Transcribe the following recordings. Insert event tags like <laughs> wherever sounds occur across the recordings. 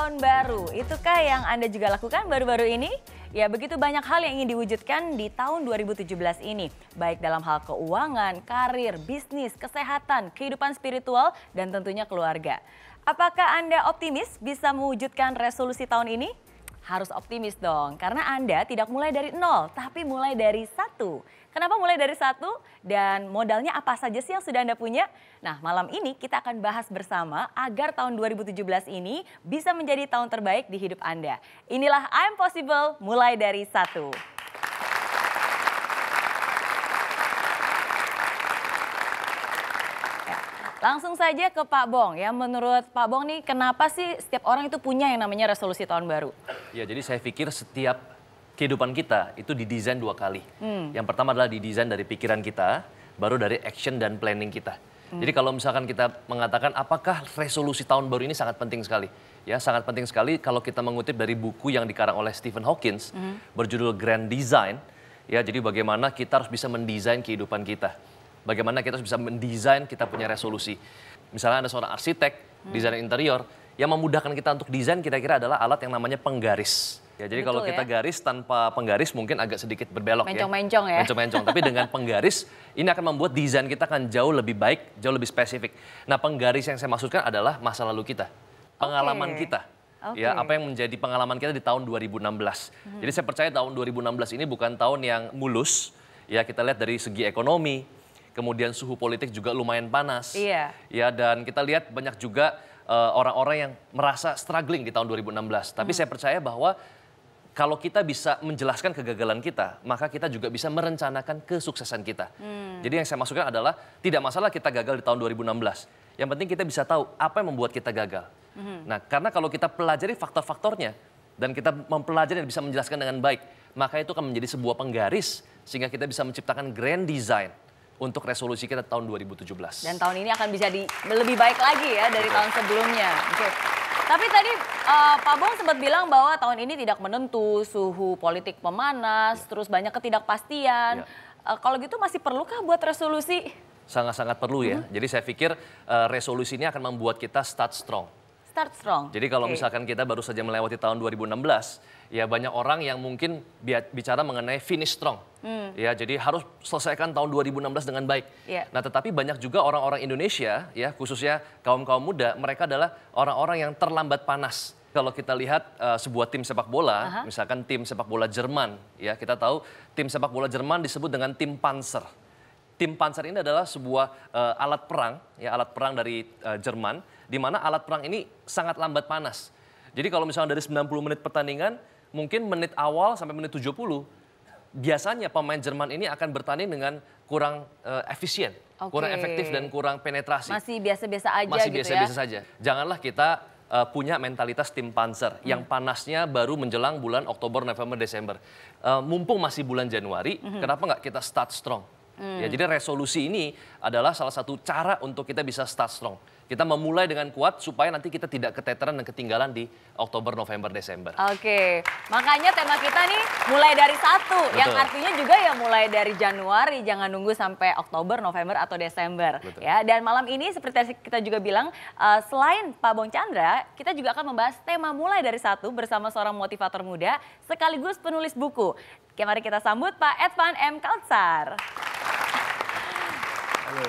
tahun baru. Itukah yang Anda juga lakukan baru-baru ini? Ya, begitu banyak hal yang ingin diwujudkan di tahun 2017 ini, baik dalam hal keuangan, karir, bisnis, kesehatan, kehidupan spiritual, dan tentunya keluarga. Apakah Anda optimis bisa mewujudkan resolusi tahun ini? Harus optimis dong, karena Anda tidak mulai dari nol, tapi mulai dari satu. Kenapa mulai dari satu dan modalnya apa saja sih yang sudah Anda punya? Nah, malam ini kita akan bahas bersama agar tahun 2017 ini bisa menjadi tahun terbaik di hidup Anda. Inilah I'm Possible mulai dari satu. Ya, langsung saja ke Pak Bong ya. Menurut Pak Bong nih kenapa sih setiap orang itu punya yang namanya resolusi tahun baru? Ya jadi saya pikir setiap kehidupan kita itu didesain dua kali. Hmm. Yang pertama adalah didesain dari pikiran kita, baru dari action dan planning kita. Hmm. Jadi kalau misalkan kita mengatakan apakah resolusi tahun baru ini sangat penting sekali? Ya, sangat penting sekali kalau kita mengutip dari buku yang dikarang oleh Stephen Hawkins hmm. berjudul Grand Design. Ya, jadi bagaimana kita harus bisa mendesain kehidupan kita. Bagaimana kita harus bisa mendesain kita punya resolusi. Misalnya ada seorang arsitek, hmm. desainer interior, yang memudahkan kita untuk desain kira-kira adalah alat yang namanya penggaris. Ya jadi Betul kalau kita ya? garis tanpa penggaris mungkin agak sedikit berbelok ya. Mencong-mencong ya. Mencong-mencong ya. Tapi dengan <laughs> penggaris ini akan membuat desain kita akan jauh lebih baik, jauh lebih spesifik. Nah penggaris yang saya maksudkan adalah masa lalu kita, pengalaman okay. kita. Okay. Ya, apa yang menjadi pengalaman kita di tahun 2016. Hmm. Jadi saya percaya tahun 2016 ini bukan tahun yang mulus. Ya, kita lihat dari segi ekonomi, kemudian suhu politik juga lumayan panas. Iya. Ya, dan kita lihat banyak juga eh, orang-orang uh, yang merasa struggling di tahun 2016. Tapi hmm. saya percaya bahwa kalau kita bisa menjelaskan kegagalan kita, maka kita juga bisa merencanakan kesuksesan kita. Hmm. Jadi yang saya masukkan adalah tidak masalah kita gagal di tahun 2016. Yang penting kita bisa tahu apa yang membuat kita gagal. Hmm. Nah, karena kalau kita pelajari faktor-faktornya dan kita mempelajari dan bisa menjelaskan dengan baik, maka itu akan menjadi sebuah penggaris sehingga kita bisa menciptakan grand design untuk resolusi kita tahun 2017. Dan tahun ini akan bisa di, lebih baik lagi ya dari Betul. tahun sebelumnya. Oke. Tapi tadi uh, Pak Bong sempat bilang bahwa tahun ini tidak menentu suhu politik pemanas, ya. terus banyak ketidakpastian. Ya. Uh, kalau gitu masih perlukah buat resolusi? Sangat-sangat perlu ya. Mm -hmm. Jadi saya pikir uh, resolusi ini akan membuat kita start strong. Start strong. Jadi kalau okay. misalkan kita baru saja melewati tahun 2016, ya banyak orang yang mungkin bicara mengenai finish strong. Hmm. Ya, jadi harus selesaikan tahun 2016 dengan baik. Yeah. Nah, tetapi banyak juga orang-orang Indonesia ya, khususnya kaum-kaum muda, mereka adalah orang-orang yang terlambat panas. Kalau kita lihat uh, sebuah tim sepak bola, uh -huh. misalkan tim sepak bola Jerman, ya kita tahu tim sepak bola Jerman disebut dengan tim Panzer. Tim Panzer ini adalah sebuah uh, alat perang, ya alat perang dari uh, Jerman, di mana alat perang ini sangat lambat panas. Jadi kalau misalnya dari 90 menit pertandingan, mungkin menit awal sampai menit 70 biasanya pemain Jerman ini akan bertanding dengan kurang uh, efisien, okay. kurang efektif dan kurang penetrasi. Masih biasa-biasa aja Masih biasa-biasa gitu ya? saja. Janganlah kita uh, punya mentalitas tim panzer hmm. yang panasnya baru menjelang bulan Oktober, November, Desember. Uh, mumpung masih bulan Januari, hmm. kenapa nggak kita start strong? Hmm. Ya, jadi resolusi ini adalah salah satu cara untuk kita bisa start strong. Kita memulai dengan kuat supaya nanti kita tidak keteteran dan ketinggalan di Oktober, November, Desember. Oke, makanya tema kita nih mulai dari satu, Betul. yang artinya juga ya mulai dari Januari, jangan nunggu sampai Oktober, November atau Desember. Betul. Ya, dan malam ini seperti kita juga bilang, uh, selain Pak Bong Chandra, kita juga akan membahas tema mulai dari satu bersama seorang motivator muda sekaligus penulis buku. Oke, mari kita sambut Pak Edvan M. Kalsar.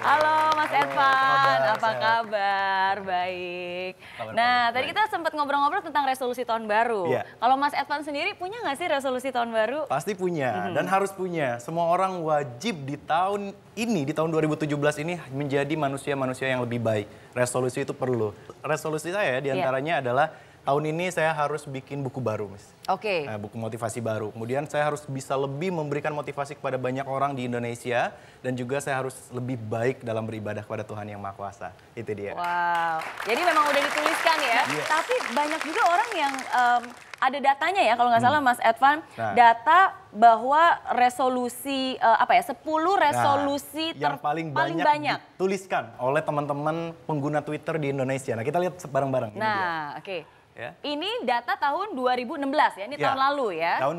Halo, Mas Halo, Edvan, apa kabar? Apa kabar? Baik. Kabar nah, baik. tadi kita sempat ngobrol-ngobrol tentang resolusi tahun baru. Ya. Kalau Mas Edvan sendiri punya nggak sih resolusi tahun baru? Pasti punya hmm. dan harus punya. Semua orang wajib di tahun ini, di tahun 2017 ini menjadi manusia-manusia yang lebih baik. Resolusi itu perlu. Resolusi saya diantaranya iya. ya. adalah tahun ini saya harus bikin buku baru, Miss. Oke. Okay. Nah, eh, buku motivasi baru. Kemudian saya harus bisa lebih memberikan motivasi kepada banyak orang di Indonesia dan juga saya harus lebih baik dalam beribadah kepada Tuhan yang Maha Kuasa. Itu dia. Wow. Jadi memang udah dituliskan ya. Yeah. Tapi banyak juga orang yang um, ada datanya ya kalau nggak hmm. salah hmm. Mas Edvan, nah. data bahwa resolusi uh, apa ya 10 nah, resolusi nah, yang paling, paling banyak, banyak dituliskan oleh teman-teman pengguna Twitter di Indonesia. Nah, kita lihat bareng-bareng Nah, oke. Okay. Ya. Ini data tahun 2016 ya, ini ya, tahun lalu ya. Tahun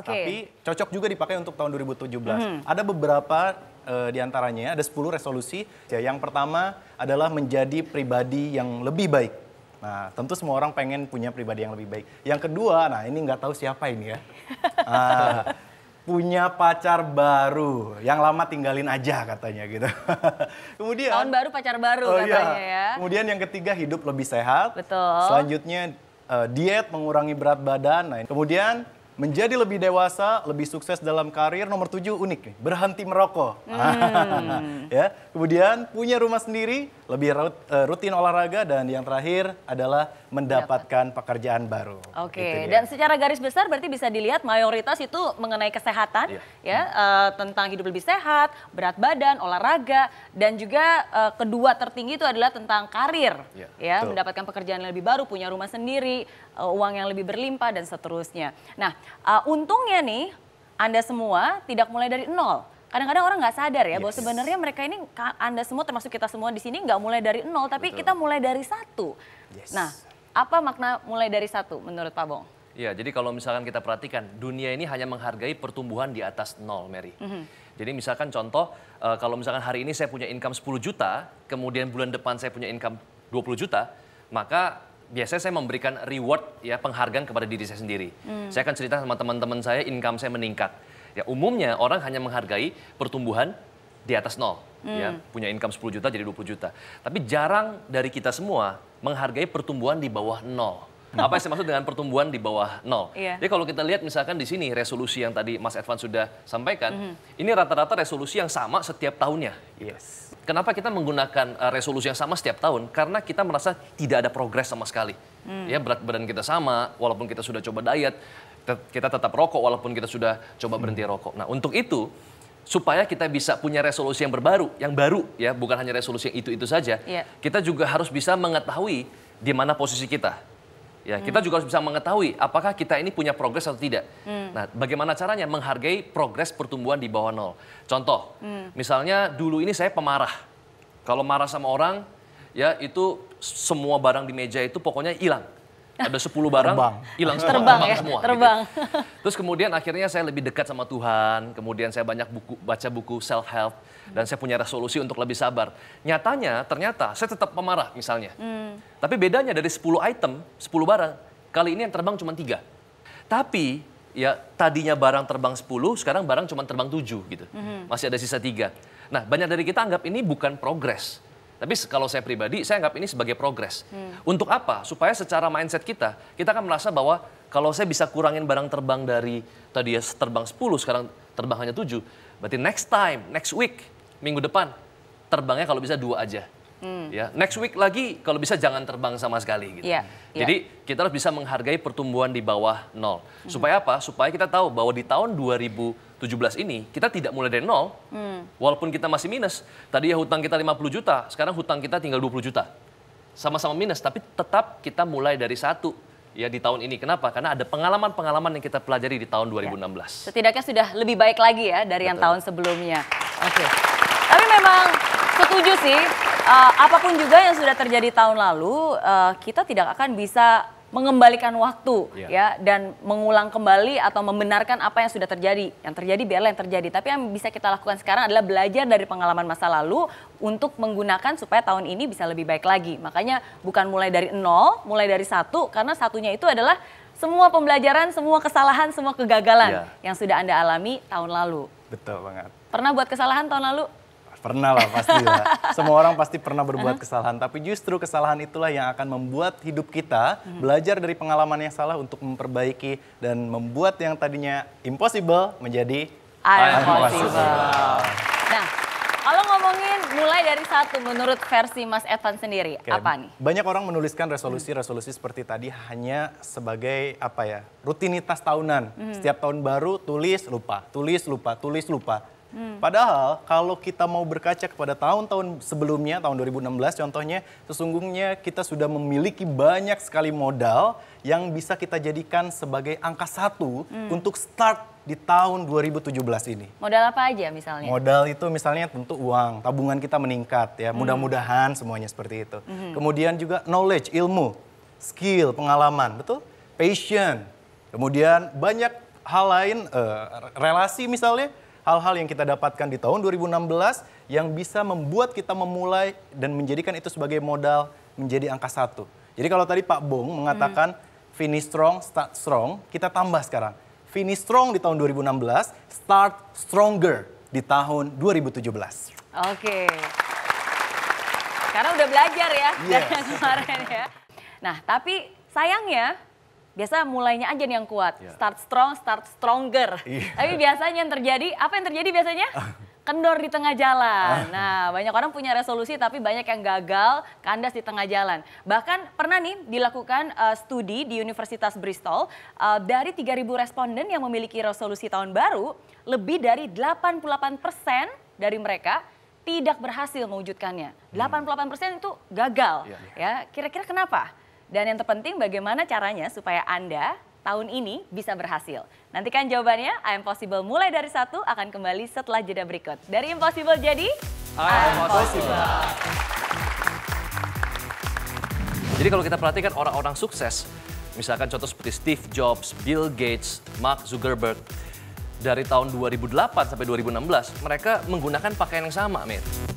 2016, okay. tapi cocok juga dipakai untuk tahun 2017. Hmm. Ada beberapa uh, di ada 10 resolusi. Ya, yang pertama adalah menjadi pribadi yang lebih baik. Nah, tentu semua orang pengen punya pribadi yang lebih baik. Yang kedua, nah ini nggak tahu siapa ini ya. <laughs> Ah, punya pacar baru. Yang lama tinggalin aja katanya gitu. <laughs> Kemudian tahun baru pacar baru oh iya. katanya iya. ya. Kemudian yang ketiga hidup lebih sehat. Betul. Selanjutnya uh, diet mengurangi berat badan. Nah, kemudian Menjadi lebih dewasa, lebih sukses dalam karir. Nomor tujuh unik nih, berhenti merokok. Hmm. <laughs> ya, kemudian punya rumah sendiri, lebih eh, rutin olahraga dan yang terakhir adalah mendapatkan pekerjaan baru. Oke, okay. Gitu ya. dan secara garis besar berarti bisa dilihat mayoritas itu mengenai kesehatan, yeah. ya hmm. uh, tentang hidup lebih sehat, berat badan, olahraga, dan juga uh, kedua tertinggi itu adalah tentang karir, yeah. ya Betul. mendapatkan pekerjaan yang lebih baru, punya rumah sendiri, uh, uang yang lebih berlimpah dan seterusnya. Nah, uh, untungnya nih Anda semua tidak mulai dari nol kadang-kadang orang nggak sadar ya yes. bahwa sebenarnya mereka ini anda semua termasuk kita semua di sini nggak mulai dari nol tapi Betul. kita mulai dari satu. Yes. Nah, apa makna mulai dari satu menurut Pak Bong? Ya, jadi kalau misalkan kita perhatikan dunia ini hanya menghargai pertumbuhan di atas nol, Mary. Mm -hmm. Jadi misalkan contoh eh, kalau misalkan hari ini saya punya income 10 juta, kemudian bulan depan saya punya income 20 juta, maka biasanya saya memberikan reward ya penghargaan kepada diri saya sendiri. Hmm. Saya akan cerita sama teman-teman saya income saya meningkat. Ya umumnya orang hanya menghargai pertumbuhan di atas nol. Ya, hmm. Ya, punya income 10 juta jadi 20 juta. Tapi jarang dari kita semua menghargai pertumbuhan di bawah nol apa yang saya maksud dengan pertumbuhan di bawah nol. Yeah. Jadi kalau kita lihat misalkan di sini resolusi yang tadi Mas Edvan sudah sampaikan, mm -hmm. ini rata-rata resolusi yang sama setiap tahunnya. Yes. Kenapa kita menggunakan uh, resolusi yang sama setiap tahun? Karena kita merasa tidak ada progres sama sekali. Mm. Ya berat badan kita sama, walaupun kita sudah coba diet, kita tetap rokok walaupun kita sudah coba berhenti hmm. rokok. Nah untuk itu supaya kita bisa punya resolusi yang berbaru, yang baru ya, bukan hanya resolusi yang itu-itu saja. Yeah. Kita juga harus bisa mengetahui di mana posisi kita Ya, hmm. kita juga harus bisa mengetahui apakah kita ini punya progres atau tidak. Hmm. Nah, bagaimana caranya menghargai progres pertumbuhan di bawah nol? Contoh, hmm. misalnya dulu ini saya pemarah. Kalau marah sama orang, ya itu semua barang di meja itu pokoknya hilang ada 10 barang hilang semua terbang ya semua, gitu. terbang gitu. <laughs> terus kemudian akhirnya saya lebih dekat sama Tuhan kemudian saya banyak buku baca buku self help dan saya punya resolusi untuk lebih sabar nyatanya ternyata saya tetap pemarah misalnya hmm. tapi bedanya dari 10 item 10 barang kali ini yang terbang cuma tiga tapi ya tadinya barang terbang 10 sekarang barang cuma terbang 7 gitu hmm. masih ada sisa tiga nah banyak dari kita anggap ini bukan progres tapi kalau saya pribadi, saya anggap ini sebagai progres. Hmm. Untuk apa? Supaya secara mindset kita, kita akan merasa bahwa kalau saya bisa kurangin barang terbang dari tadi ya terbang 10, sekarang terbang hanya 7. Berarti next time, next week, minggu depan, terbangnya kalau bisa dua aja. Hmm. Ya, next week lagi kalau bisa jangan terbang sama sekali gitu. Yeah. Yeah. Jadi kita harus bisa menghargai pertumbuhan di bawah nol. Hmm. Supaya apa? Supaya kita tahu bahwa di tahun 2017 ini kita tidak mulai dari nol. Hmm. Walaupun kita masih minus. Tadi ya hutang kita 50 juta, sekarang hutang kita tinggal 20 juta. Sama-sama minus tapi tetap kita mulai dari satu ya di tahun ini. Kenapa? Karena ada pengalaman-pengalaman yang kita pelajari di tahun 2016. Ya. Setidaknya sudah lebih baik lagi ya dari Betul. yang tahun sebelumnya. Oke. Okay. Tapi memang setuju sih uh, apapun juga yang sudah terjadi tahun lalu, uh, kita tidak akan bisa mengembalikan waktu yeah. ya dan mengulang kembali atau membenarkan apa yang sudah terjadi. Yang terjadi biarlah yang terjadi. Tapi yang bisa kita lakukan sekarang adalah belajar dari pengalaman masa lalu untuk menggunakan supaya tahun ini bisa lebih baik lagi. Makanya bukan mulai dari nol, mulai dari satu karena satunya itu adalah semua pembelajaran, semua kesalahan, semua kegagalan yeah. yang sudah Anda alami tahun lalu. Betul banget. Pernah buat kesalahan tahun lalu? Pernah lah pasti lah. <laughs> Semua orang pasti pernah berbuat kesalahan, tapi justru kesalahan itulah yang akan membuat hidup kita mm-hmm. belajar dari pengalaman yang salah untuk memperbaiki dan membuat yang tadinya impossible menjadi impossible. impossible. Nah, kalau ngomongin mulai dari satu menurut versi Mas Evan sendiri, okay. apa nih? Banyak orang menuliskan resolusi-resolusi mm-hmm. seperti tadi hanya sebagai apa ya rutinitas tahunan. Hmm. Setiap tahun baru tulis lupa, tulis lupa, tulis lupa. Hmm. Padahal kalau kita mau berkaca kepada tahun-tahun sebelumnya, tahun 2016 contohnya, sesungguhnya kita sudah memiliki banyak sekali modal yang bisa kita jadikan sebagai angka satu hmm. untuk start di tahun 2017 ini. Modal apa aja misalnya? Modal itu misalnya tentu uang, tabungan kita meningkat ya. Hmm. Mudah-mudahan semuanya seperti itu. Hmm. Kemudian juga knowledge, ilmu, skill, pengalaman, betul? Passion. Kemudian banyak hal lain, uh, relasi misalnya hal-hal yang kita dapatkan di tahun 2016 yang bisa membuat kita memulai dan menjadikan itu sebagai modal menjadi angka satu. Jadi kalau tadi Pak Bong mengatakan hmm. finish strong, start strong, kita tambah sekarang. Finish strong di tahun 2016, start stronger di tahun 2017. Oke. Okay. Karena udah belajar ya yes. Iya. <laughs> dari kemarin ya. Nah, tapi sayangnya biasa mulainya aja nih yang kuat. Yeah. Start strong, start stronger. Yeah. Tapi biasanya yang terjadi, apa yang terjadi biasanya? Ah. Kendor di tengah jalan. Ah. Nah, banyak orang punya resolusi tapi banyak yang gagal, kandas di tengah jalan. Bahkan pernah nih dilakukan uh, studi di Universitas Bristol, uh, dari 3.000 responden yang memiliki resolusi tahun baru, lebih dari 88% dari mereka tidak berhasil mewujudkannya. 88% hmm. itu gagal. Iya. Ya, kira-kira kenapa? Dan yang terpenting bagaimana caranya supaya Anda tahun ini bisa berhasil. Nantikan jawabannya, I'm Possible mulai dari satu akan kembali setelah jeda berikut. Dari Impossible jadi I'm Possible. Jadi kalau kita perhatikan orang-orang sukses, misalkan contoh seperti Steve Jobs, Bill Gates, Mark Zuckerberg, dari tahun 2008 sampai 2016 mereka menggunakan pakaian yang sama, Mir.